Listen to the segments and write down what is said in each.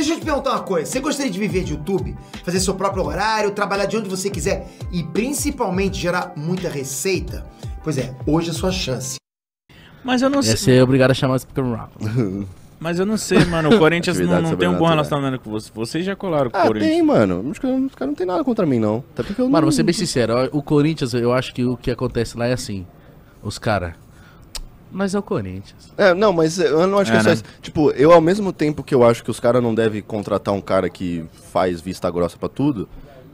Deixa eu te perguntar uma coisa. Você gostaria de viver de YouTube? Fazer seu próprio horário, trabalhar de onde você quiser e principalmente gerar muita receita? Pois é, hoje é a sua chance. Mas eu não sei. Ia ser obrigado a chamar o Pokémon Rap. Mas eu não sei, mano. O Corinthians é não, não é tem um bom é relacionamento com você. Vocês já colaram com ah, o Corinthians. tem, mano. Os caras não tem nada contra mim, não. Até porque eu mano, não... vou ser bem sincero. O Corinthians, eu acho que o que acontece lá é assim. Os caras mas é o Corinthians. É, não, mas eu não acho é, que é né? isso Tipo, eu ao mesmo tempo que eu acho que os caras não devem contratar um cara que faz vista grossa para tudo,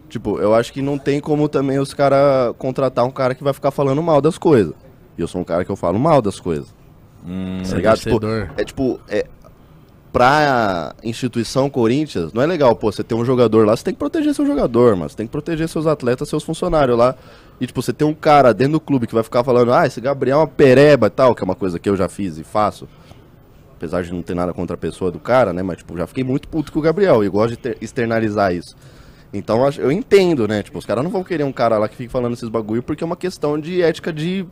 tipo, eu acho que não tem como também os caras contratar um cara que vai ficar falando mal das coisas. E eu sou um cara que eu falo mal das coisas. Hum, tá tipo, é, tipo, é tipo, é, pra instituição Corinthians, não é legal, pô, você tem um jogador lá, você tem que proteger seu jogador, mas tem que proteger seus atletas, seus funcionários lá. E, tipo, você tem um cara dentro do clube que vai ficar falando, ah, esse Gabriel é uma pereba e tal, que é uma coisa que eu já fiz e faço. Apesar de não ter nada contra a pessoa do cara, né? Mas, tipo, já fiquei muito puto com o Gabriel e gosto de ter, externalizar isso. Então, eu entendo, né? Tipo, os caras não vão querer um cara lá que fique falando esses bagulho porque é uma questão de ética de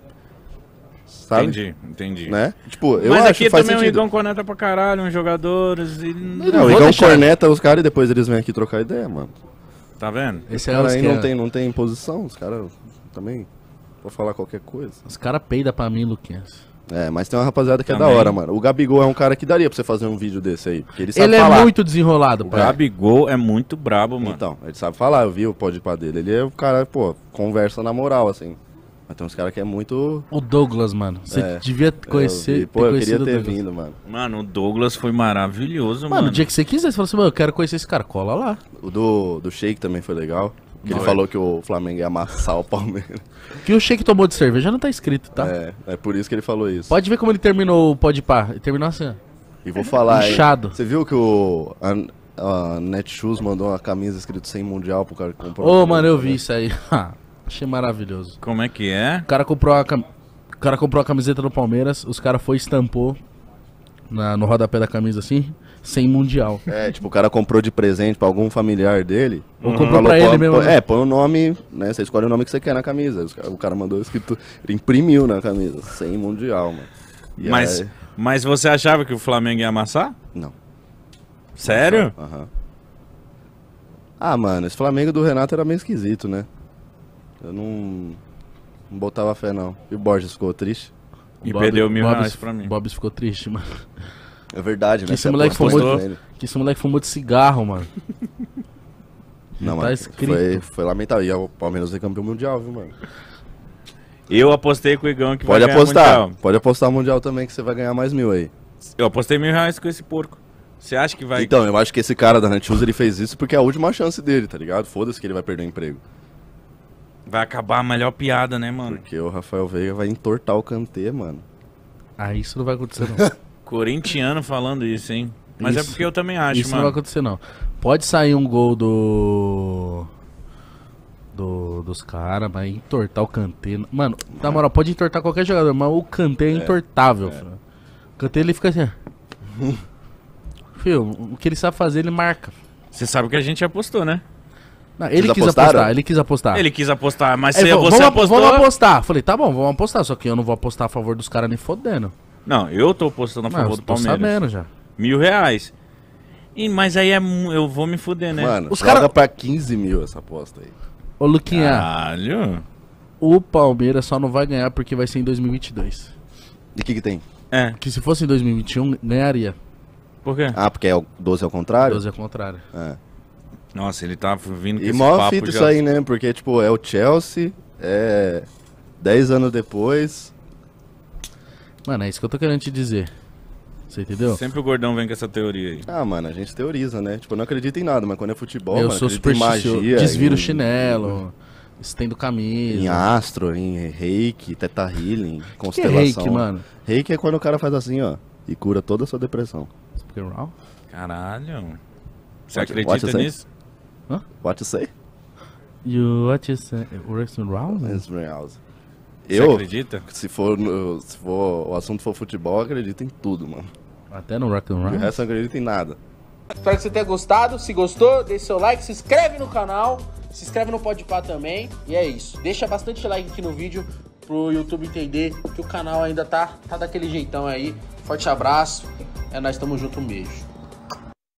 Sabe? Entendi, entendi. Né? Tipo, eu Mas acho aqui faz também sentido. o Igão corneta pra caralho, uns jogadores. E... Não, não o Igão corneta os caras e depois eles vêm aqui trocar ideia, mano. Tá vendo? Esse cara é aí não, tem, não tem posição, os caras também. Pra falar qualquer coisa. Os caras peidam pra mim, Luquinhas. É, mas tem uma rapaziada que Também. é da hora, mano. O Gabigol é um cara que daria pra você fazer um vídeo desse aí. Porque ele sabe ele é falar. é muito desenrolado, pai. O Gabigol é muito brabo, mano. Então, ele sabe falar, eu vi o pode dele. Ele é o cara, pô, conversa na moral, assim. Mas tem uns caras que é muito. O Douglas, mano. Você é, devia conhecer. Eu, pô, eu queria ter vindo, mano. Mano, o Douglas foi maravilhoso, mano. Mano, o dia que você quiser, você falou assim, mano, eu quero conhecer esse cara, cola lá. O do, do Shake também foi legal. Que ele falou que o Flamengo ia amassar o Palmeiras. Que o Shake tomou de cerveja não tá escrito, tá? É, é por isso que ele falou isso. Pode ver como ele terminou o pode par. Ele terminou assim, ó. E vou falar. Inchado. Você viu que o. A, a Netshoes mandou uma camisa escrito sem mundial pro cara que comprou. Ô, oh, mano, eu vi né? isso aí. Achei maravilhoso. Como é que é? O cara comprou a, cam... o cara comprou a camiseta do Palmeiras, os cara foi estampou na... no rodapé da camisa assim, sem mundial. É, tipo, o cara comprou de presente pra algum familiar dele. Uhum. Ou comprou pra ele mesmo. Né? É, põe o nome, né? Você escolhe o nome que você quer na camisa. O cara mandou escrito, imprimiu na camisa, sem mundial, mano. E mas, aí... mas você achava que o Flamengo ia amassar? Não. Sério? Aham. Uhum. Ah, mano, esse Flamengo do Renato era meio esquisito, né? Eu não, não botava fé, não. E o Borges ficou triste. E Bob, perdeu mil Bob's, reais pra mim. Bob's ficou triste, mano. É verdade, né? Que esse, moleque fumou, de, que esse moleque fumou de cigarro, mano. Não, tá não escrito. Foi, foi lamentável. E é o Palmeiras é campeão mundial, viu, mano? Eu apostei com o Igão que pode vai apostar, ganhar mundial. Pode apostar o mundial também que você vai ganhar mais mil aí. Eu apostei mil reais com esse porco. Você acha que vai... Então, eu acho que esse cara da Netshoes, ele fez isso porque é a última chance dele, tá ligado? Foda-se que ele vai perder o emprego. Vai acabar a melhor piada, né, mano? Porque o Rafael Veiga vai entortar o Kantê, mano. Ah, isso não vai acontecer, não. Corintiano falando isso, hein? Mas é isso, é porque eu também acho, isso mano. Isso não vai acontecer, não. Pode sair um gol do. do dos caras, mas entortar o Kantê. Mano, na moral, pode entortar qualquer jogador, mas o Kantê é, é entortável, é. O Kantê ele fica assim. Filho, o que ele sabe fazer, ele marca. Você sabe o que a gente apostou, né? Não, ele quis apostar, ele quis apostar. Ele quis apostar, mas falou, você vamos, apostou... Vamos apostar. Falei, tá bom, vamos apostar, só que eu não vou apostar a favor dos caras nem fodendo. Não, eu tô apostando a favor não, do Palmeiras. Tô sabendo já. Mil reais. E, mas aí é, eu vou me fuder, né? Mano, Os cara... joga pra 15 mil essa aposta aí. Ô, Luquinha. Caralho. O Palmeiras só não vai ganhar porque vai ser em 2022. E o que que tem? É. Que se fosse em 2021, ganharia. Por quê? Ah, porque é o 12 ao é contrário? 12 ao é contrário. É. Nossa, ele tá vindo com e esse maior papo fita já... isso aí, né? Porque, tipo, é o Chelsea, é... Dez anos depois... Mano, é isso que eu tô querendo te dizer. Você entendeu? Sempre o gordão vem com essa teoria aí. Ah, mano, a gente teoriza, né? Tipo, eu não acredito em nada, mas quando é futebol, eu mano, sou supersticioso. Desviro em... o chinelo, estendo camisa. Em astro, em reiki, teta healing, que constelação. Que é reiki, mano? Reiki é quando o cara faz assim, ó, e cura toda a sua depressão. Caralho. Você acredita nisso? Huh? What you say? You what you say? Orson Rouse? Rouse. Eu, Você acredita? Se for, se for o assunto for futebol, acredita acredito em tudo, mano. Até no Rock and Roll. O resto eu não acredito em nada. Espero que você tenha gostado. Se gostou, deixe seu like, se inscreve no canal, se inscreve no Podpah também. E é isso. Deixa bastante like aqui no vídeo pro YouTube entender que o canal ainda tá, tá daquele jeitão aí. Forte abraço. É nós, tamo junto, um beijo.